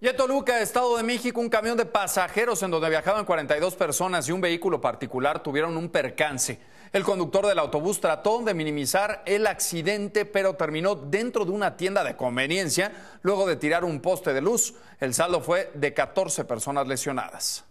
Y en Toluca, Estado de México, un camión de pasajeros en donde viajaban 42 personas y un vehículo particular tuvieron un percance. El conductor del autobús trató de minimizar el accidente, pero terminó dentro de una tienda de conveniencia luego de tirar un poste de luz. El saldo fue de 14 personas lesionadas.